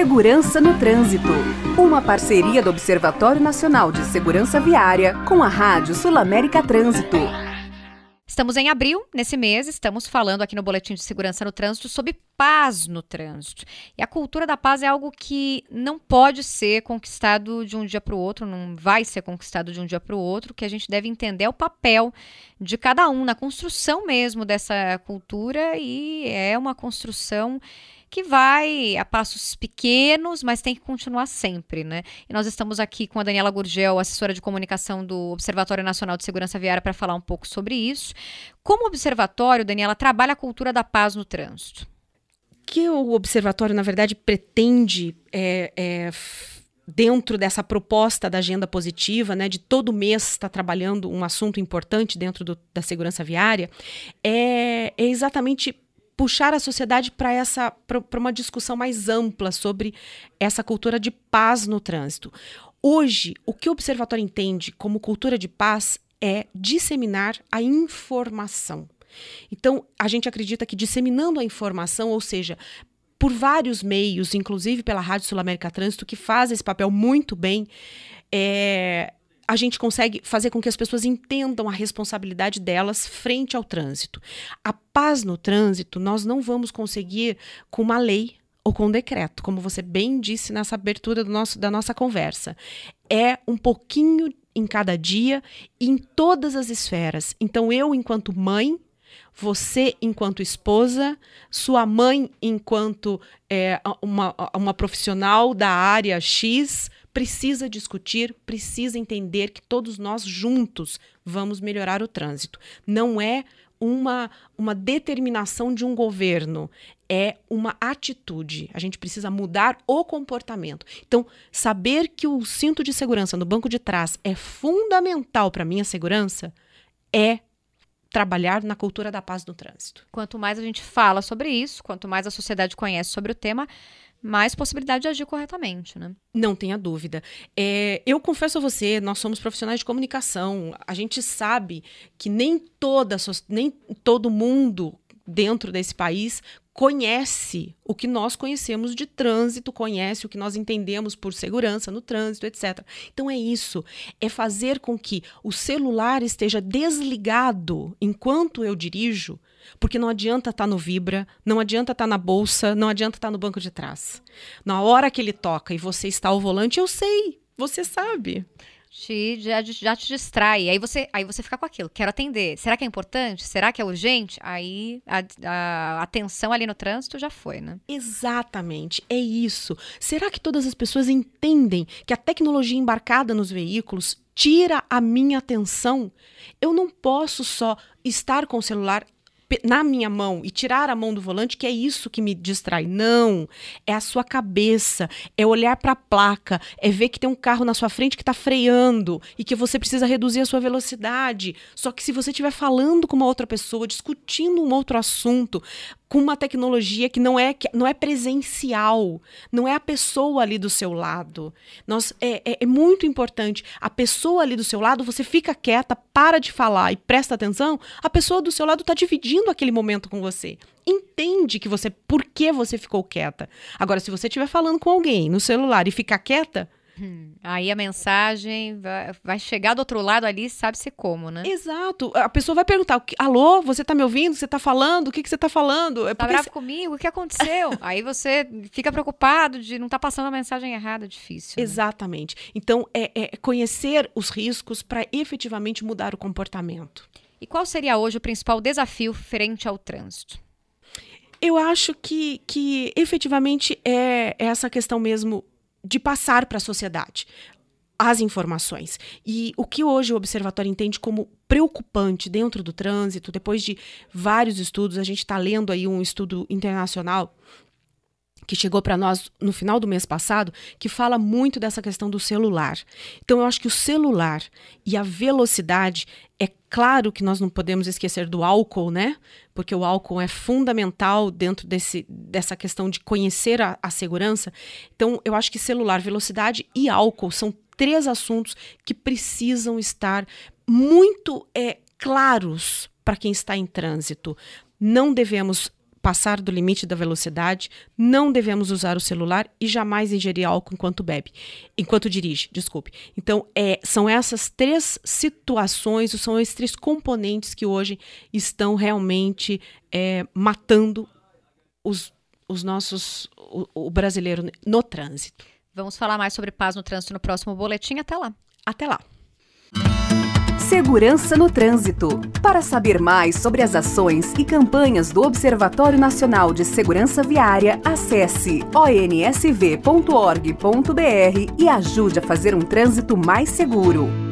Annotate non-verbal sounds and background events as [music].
Segurança no Trânsito. Uma parceria do Observatório Nacional de Segurança Viária com a Rádio Sul América Trânsito. Estamos em abril, nesse mês, estamos falando aqui no Boletim de Segurança no Trânsito sobre paz no trânsito. E a cultura da paz é algo que não pode ser conquistado de um dia para o outro, não vai ser conquistado de um dia para o outro. que a gente deve entender é o papel de cada um na construção mesmo dessa cultura e é uma construção que vai a passos pequenos, mas tem que continuar sempre, né? E nós estamos aqui com a Daniela Gurgel, assessora de comunicação do Observatório Nacional de Segurança Viária, para falar um pouco sobre isso. Como observatório, Daniela, trabalha a cultura da paz no trânsito? que o observatório, na verdade, pretende é, é, dentro dessa proposta da agenda positiva, né, de todo mês estar tá trabalhando um assunto importante dentro do, da segurança viária, é, é exatamente puxar a sociedade para essa para uma discussão mais ampla sobre essa cultura de paz no trânsito. Hoje, o que o observatório entende como cultura de paz é disseminar a informação então, a gente acredita que disseminando a informação, ou seja, por vários meios, inclusive pela Rádio Sul América Trânsito, que faz esse papel muito bem, é, a gente consegue fazer com que as pessoas entendam a responsabilidade delas frente ao trânsito. A paz no trânsito nós não vamos conseguir com uma lei ou com um decreto, como você bem disse nessa abertura do nosso, da nossa conversa. É um pouquinho em cada dia, em todas as esferas. Então, eu, enquanto mãe, você, enquanto esposa, sua mãe, enquanto é, uma, uma profissional da área X, precisa discutir, precisa entender que todos nós juntos vamos melhorar o trânsito. Não é uma, uma determinação de um governo, é uma atitude. A gente precisa mudar o comportamento. Então, saber que o cinto de segurança no banco de trás é fundamental para minha segurança é trabalhar na cultura da paz no trânsito. Quanto mais a gente fala sobre isso, quanto mais a sociedade conhece sobre o tema, mais possibilidade de agir corretamente, né? Não tenha dúvida. É, eu confesso a você, nós somos profissionais de comunicação. A gente sabe que nem toda, nem todo mundo dentro desse país conhece o que nós conhecemos de trânsito, conhece o que nós entendemos por segurança no trânsito, etc. Então é isso, é fazer com que o celular esteja desligado enquanto eu dirijo, porque não adianta estar tá no vibra, não adianta estar tá na bolsa, não adianta estar tá no banco de trás. Na hora que ele toca e você está ao volante, eu sei, você sabe te, já, já te distrai. Aí você, aí você fica com aquilo, quero atender. Será que é importante? Será que é urgente? Aí a, a, a atenção ali no trânsito já foi, né? Exatamente, é isso. Será que todas as pessoas entendem que a tecnologia embarcada nos veículos tira a minha atenção? Eu não posso só estar com o celular na minha mão e tirar a mão do volante, que é isso que me distrai. Não, é a sua cabeça, é olhar para a placa, é ver que tem um carro na sua frente que está freando e que você precisa reduzir a sua velocidade. Só que se você estiver falando com uma outra pessoa, discutindo um outro assunto, com uma tecnologia que não é, que não é presencial, não é a pessoa ali do seu lado. Nós, é, é, é, muito importante. A pessoa ali do seu lado, você fica quieta, para de falar e presta atenção, a pessoa do seu lado está dividindo aquele momento com você. Entende que você por que você ficou quieta. Agora, se você estiver falando com alguém no celular e ficar quieta, Aí a mensagem vai, chegar do outro lado ali, sabe-se como, né? Exato. A pessoa vai perguntar: alô, você tá me ouvindo? Você tá falando? O que, que você tá falando? É tá bravo você... comigo? O que aconteceu? [laughs] Aí você fica preocupado de não estar tá passando a mensagem errada, é difícil. Né? Exatamente. Então, é, é conhecer os riscos para efetivamente mudar o comportamento. E qual seria hoje o principal desafio frente ao trânsito? Eu acho que, que efetivamente é, é essa questão mesmo de passar para a sociedade as informações. E o que hoje o observatório entende como preocupante dentro do trânsito, depois de vários estudos, a gente está lendo aí um estudo internacional que chegou para nós no final do mês passado, que fala muito dessa questão do celular. Então, eu acho que o celular e a velocidade é claro que nós não podemos esquecer do álcool, né? Porque o álcool é fundamental dentro desse, dessa questão de conhecer a, a segurança. Então, eu acho que celular, velocidade e álcool são três assuntos que precisam estar muito é, claros para quem está em trânsito. Não devemos passar do limite da velocidade, não devemos usar o celular e jamais ingerir álcool enquanto bebe, enquanto dirige, desculpe. Então, é, são essas três situações, são esses três componentes que hoje estão realmente é, matando os, os nossos o, o brasileiro no trânsito. Vamos falar mais sobre paz no trânsito no próximo boletim. Até lá. Até lá. Segurança no Trânsito. Para saber mais sobre as ações e campanhas do Observatório Nacional de Segurança Viária, acesse onsv.org.br e ajude a fazer um trânsito mais seguro.